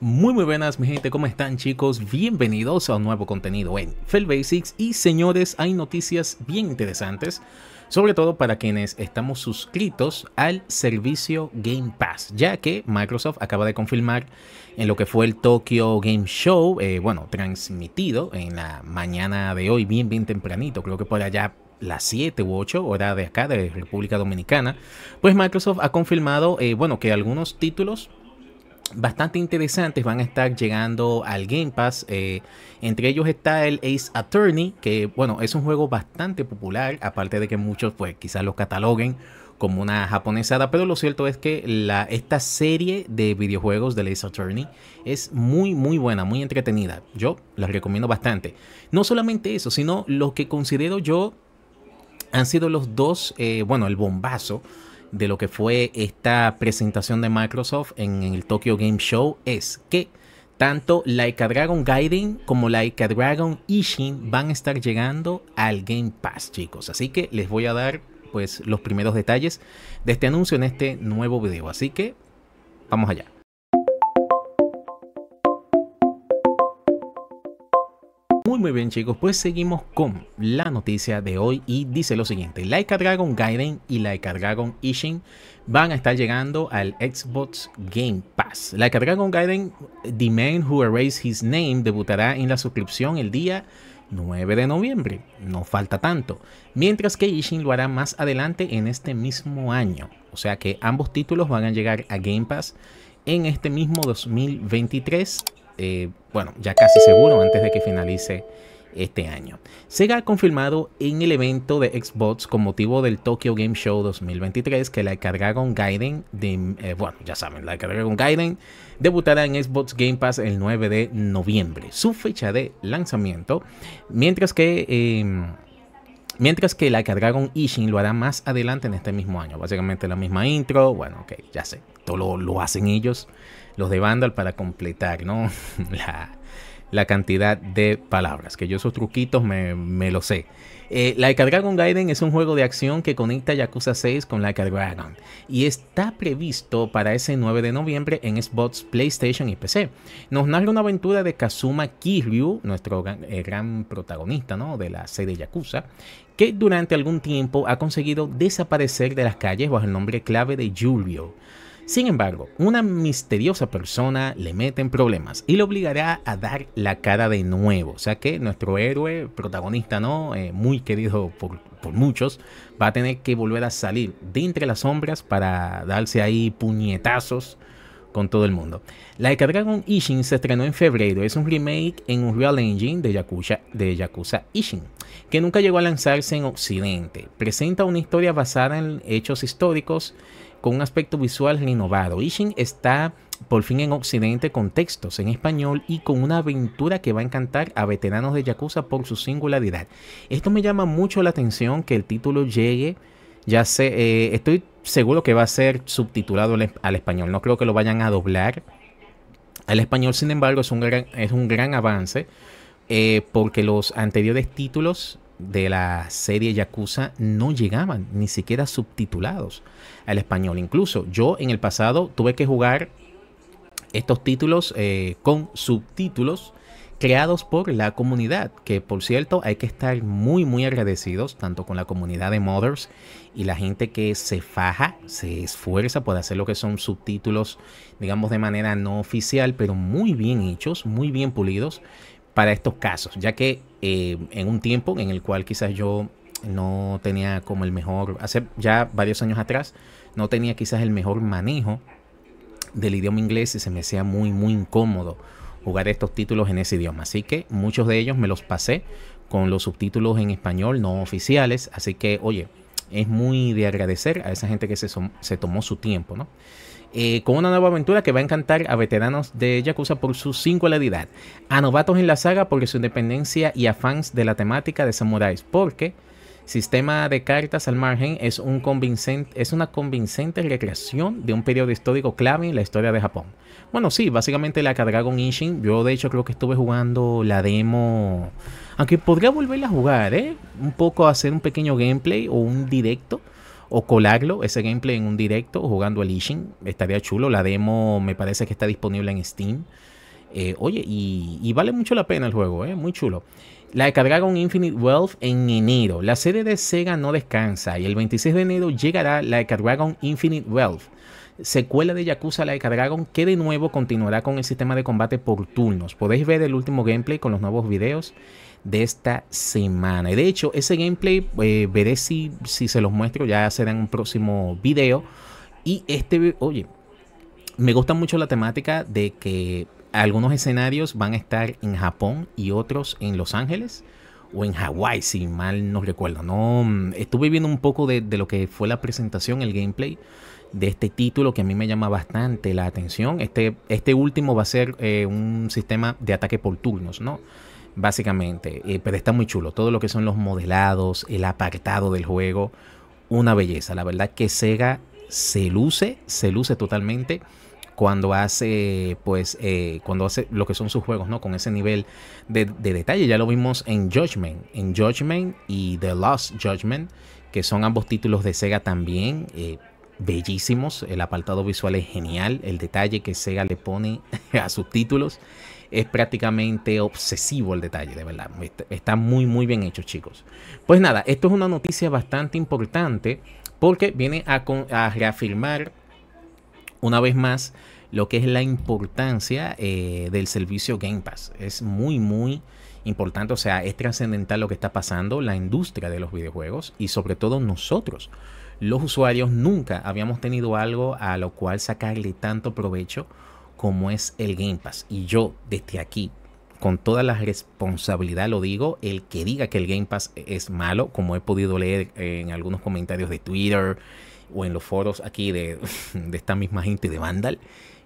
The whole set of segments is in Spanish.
Muy muy buenas mi gente, ¿cómo están chicos? Bienvenidos a un nuevo contenido en Felbasics Basics y señores, hay noticias bien interesantes, sobre todo para quienes estamos suscritos al servicio Game Pass, ya que Microsoft acaba de confirmar en lo que fue el Tokyo Game Show, eh, bueno, transmitido en la mañana de hoy, bien bien tempranito, creo que por allá las 7 u 8 hora de acá de República Dominicana, pues Microsoft ha confirmado, eh, bueno, que algunos títulos bastante interesantes van a estar llegando al Game Pass. Eh, entre ellos está el Ace Attorney, que bueno, es un juego bastante popular, aparte de que muchos pues quizás lo cataloguen como una japonesada, pero lo cierto es que la, esta serie de videojuegos de Ace Attorney es muy muy buena, muy entretenida. Yo las recomiendo bastante. No solamente eso, sino lo que considero yo han sido los dos, eh, bueno, el bombazo de lo que fue esta presentación de Microsoft en, el Tokyo Game Show es que tanto Laika Dragon Gaiden como Laika Dragon Ishin van a estar llegando al Game Pass, chicos. Así que les voy a dar pues los primeros detalles de este anuncio en este nuevo video. Así que vamos allá. Muy muy bien chicos, pues seguimos con la noticia de hoy y dice lo siguiente. Laika Dragon Gaiden y Laika Dragon Ishin van a estar llegando al Xbox Game Pass. Laika Dragon Gaiden The Man Who Erased His Name debutará en la suscripción el día 9 de noviembre, no falta tanto, mientras que Ishin lo hará más adelante en este mismo año. O sea que ambos títulos van a llegar a Game Pass en este mismo 2023 eh, bueno, ya casi seguro antes de que finalice este año. Sega ha confirmado en el evento de Xbox con motivo del Tokyo Game Show 2023 que la Cargagon Gaiden, de, eh, bueno, ya saben, la con Gaiden debutará en Xbox Game Pass el 9 de noviembre, su fecha de lanzamiento, mientras que... Em, Mientras que la Dragon Ishin lo hará más adelante en este mismo año. Básicamente la misma intro. Bueno, ok, ya sé. Todo lo, lo hacen ellos, los de Vandal, para completar, ¿no? la, la cantidad de palabras, que yo esos truquitos me, lo sé. Eh, la like Dragon Gaiden es un juego de acción que conecta Yakuza 6 con Like a Dragon y está previsto para ese 9 de noviembre en Xbox, PlayStation y PC. Nos narra una aventura de Kazuma Kiryu, nuestro eh, gran, protagonista ¿no? de la serie Yakuza, que durante algún tiempo ha conseguido desaparecer de las calles bajo el nombre clave de Julio. Sin embargo, una misteriosa persona le mete en problemas y le obligará a dar la cara de nuevo. O sea que nuestro héroe, protagonista, ¿no? Eh, muy querido por, muchos, va a tener que volver a salir de entre las sombras para darse ahí puñetazos con todo el mundo. La a Dragon Ishin se estrenó en febrero. Es un remake en un Real Engine de Yakuza, de Yakuza Ishin que nunca llegó a lanzarse en Occidente. Presenta una historia basada en hechos históricos con un aspecto visual renovado. Ishin está por fin en Occidente con textos en español y con una aventura que va a encantar a veteranos de Yakuza por su singularidad. Esto me llama mucho la atención que el título llegue, ya sé, eh, estoy seguro que va a ser subtitulado al, español, no creo que lo vayan a doblar al español, sin embargo es un gran, es un gran avance eh, porque los anteriores títulos de la serie Yakuza no llegaban ni siquiera subtitulados al español. Incluso yo en el pasado tuve que jugar estos títulos eh, con subtítulos creados por la comunidad, que por cierto hay que estar muy muy agradecidos tanto con la comunidad de mothers y la gente que se faja, se esfuerza por hacer lo que son subtítulos, digamos de manera no oficial, pero muy bien hechos, muy bien pulidos para estos casos, ya que eh, en un tiempo en el cual quizás yo no tenía como el mejor, hace ya varios años atrás, no tenía quizás el mejor manejo del idioma inglés y se me hacía muy, muy incómodo jugar estos títulos en ese idioma. Así que muchos de ellos me los pasé con los subtítulos en español no oficiales. Así que, oye, es muy de agradecer a esa gente que se, se tomó su tiempo, ¿no? Eh, con una nueva aventura que va a encantar a veteranos de Yakuza por su singularidad, a novatos en la saga por su independencia y a fans de la temática de samuráis, porque Sistema de cartas al margen es, un convincente, es una convincente recreación de un periodo histórico clave en la historia de Japón. Bueno, sí, básicamente la Dragon Inshin yo de hecho creo que estuve jugando la demo, aunque podría volverla a jugar, ¿eh? Un poco hacer un pequeño gameplay o un directo o colarlo, ese gameplay en un directo jugando el Ishin. Estaría chulo. La demo me parece que está disponible en Steam. Eh, oye, y, vale mucho la pena el juego, eh, muy chulo. La Ecadragon Infinite Wealth en enero. La serie de Sega no descansa y el 26 de enero llegará la de Infinite Wealth secuela de Yakuza la de Dragon que de nuevo continuará con el sistema de combate por turnos. Podéis ver el último gameplay con los nuevos videos de esta semana. Y de hecho, ese gameplay eh, veré si, si se los muestro, ya será en un próximo video. Y este, oye, me gusta mucho la temática de que algunos escenarios van a estar en Japón y otros en Los Ángeles o en Hawái, si mal no recuerdo. No, estuve viendo un poco de lo que fue la presentación, el gameplay de este título que a mí me llama bastante la atención. Este, este último va a ser eh, un sistema de ataque por turnos, ¿no? Básicamente, eh, pero está muy chulo. Todo lo que son los modelados, el apartado del juego, una belleza. La verdad que Sega se luce, se luce totalmente cuando hace, pues, eh, cuando hace lo que son sus juegos, ¿no? Con ese nivel de, detalle. Ya lo vimos en Judgment, en Judgment y The Lost Judgment, que son ambos títulos de Sega también bellísimos, el apartado visual es genial, el detalle que Sega le pone a sus títulos es prácticamente obsesivo el detalle, de verdad. Está muy, muy bien hecho, chicos. Pues nada, esto es una noticia bastante importante porque viene a, reafirmar una vez más lo que es la importancia eh, del servicio Game Pass. Es muy, muy importante, o sea, es trascendental lo que está pasando la industria de los videojuegos y sobre todo nosotros los usuarios nunca habíamos tenido algo a lo cual sacarle tanto provecho como es el Game Pass. Y yo desde aquí, con toda la responsabilidad lo digo, el que diga que el Game Pass es malo, como he podido leer en algunos comentarios de Twitter o en los foros aquí de, esta misma gente de Vandal,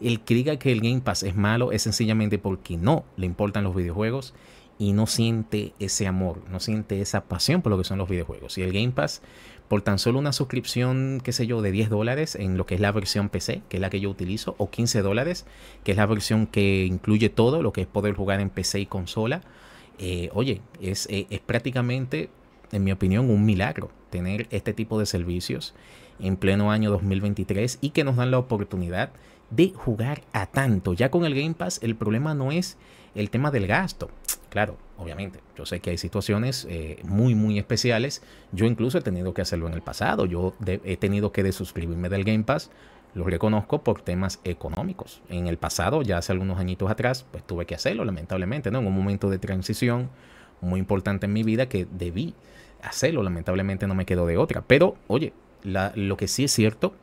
el que diga que el Game Pass es malo es sencillamente porque no le importan los videojuegos y no siente ese amor, no siente esa pasión por lo que son los videojuegos. Y el Game Pass por tan solo una suscripción, qué sé yo, de 10 dólares en lo que es la versión PC, que es la que yo utilizo, o 15 dólares, que es la versión que incluye todo, lo que es poder jugar en PC y consola. Eh, oye, es, eh, es prácticamente, en mi opinión, un milagro tener este tipo de servicios en pleno año 2023 y que nos dan la oportunidad de jugar a tanto. Ya con el Game Pass el problema no es el tema del gasto. Claro, obviamente, yo sé que hay situaciones eh, muy, muy especiales. Yo incluso he tenido que hacerlo en el pasado. Yo he tenido que desuscribirme del Game Pass. Lo reconozco por temas económicos. En el pasado, ya hace algunos añitos atrás, pues tuve que hacerlo, lamentablemente, ¿no? En un momento de transición muy importante en mi vida que debí hacerlo. Lamentablemente no me quedó de otra. Pero, oye, la, lo que sí es cierto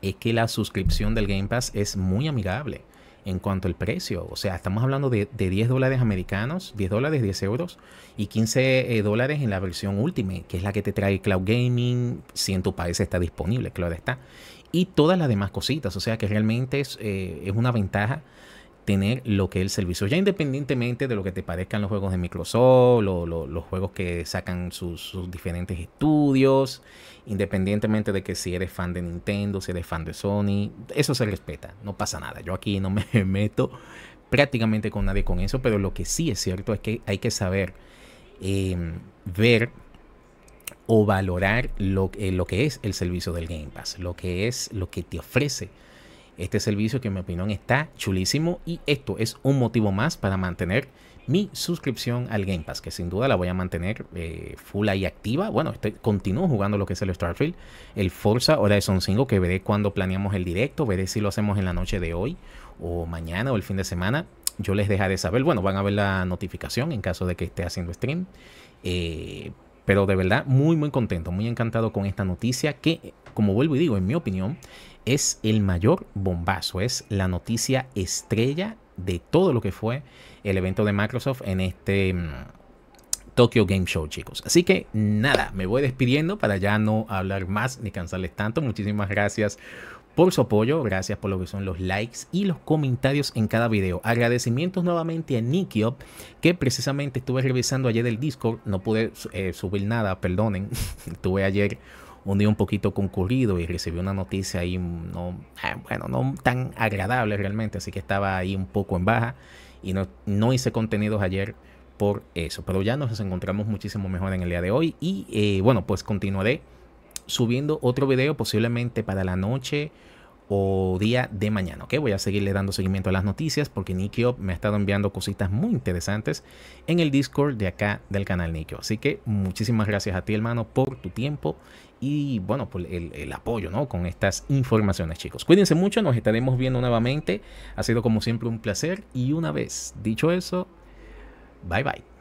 es que la suscripción del Game Pass es muy amigable en cuanto al precio. O sea, estamos hablando de, 10 dólares americanos, 10 dólares, 10 euros y 15 eh, dólares en la versión última, que es la que te trae Cloud Gaming, si en tu país está disponible, claro está. Y todas las demás cositas. O sea que realmente es, eh, es una ventaja tener lo que es el servicio. Ya independientemente de lo que te parezcan los juegos de Microsoft, o los juegos que sacan sus, diferentes estudios, independientemente de que si eres fan de Nintendo, si eres fan de Sony, eso se respeta, no pasa nada. Yo aquí no me meto prácticamente con nadie con eso, pero lo que sí es cierto es que hay que saber em, ver o valorar lo, eh, lo que es el servicio del Game Pass, lo que es lo que te ofrece este servicio que en mi opinión está chulísimo y esto es un motivo más para mantener mi suscripción al Game Pass, que sin duda la voy a mantener eh, full ahí activa. Bueno, continúo jugando lo que es el Starfield, el Forza Horizon 5, que veré cuando planeamos el directo, veré si lo hacemos en la noche de hoy o mañana o el fin de semana. Yo les dejaré saber, bueno, van a ver la notificación en caso de que esté haciendo stream. Eh, pero de verdad, muy, muy contento, muy encantado con esta noticia que como vuelvo y digo, en mi opinión, es el mayor bombazo, es la noticia estrella de todo lo que fue el evento de Microsoft en este mm, Tokyo Game Show, chicos. Así que nada, me voy despidiendo para ya no hablar más ni cansarles tanto. Muchísimas gracias por su apoyo, gracias por lo que son los likes y los comentarios en cada video. Agradecimientos nuevamente a Nikio, que precisamente estuve revisando ayer del Discord, no pude eh, subir nada, perdonen, estuve ayer un día un poquito concurrido y recibí una noticia ahí, no, ah, bueno, no tan agradable realmente, así que estaba ahí un poco en baja y no, no hice contenidos ayer por eso, pero ya nos encontramos muchísimo mejor en el día de hoy y eh, bueno, pues continuaré subiendo otro video posiblemente para la noche o día de mañana. ¿ok? Voy a seguirle dando seguimiento a las noticias porque Nikio me ha estado enviando cositas muy interesantes en el Discord de acá del canal Nikio. Así que muchísimas gracias a ti, hermano, por tu tiempo y bueno, por el, el, apoyo ¿no? con estas informaciones, chicos. Cuídense mucho, nos estaremos viendo nuevamente. Ha sido como siempre un placer y una vez dicho eso, bye bye.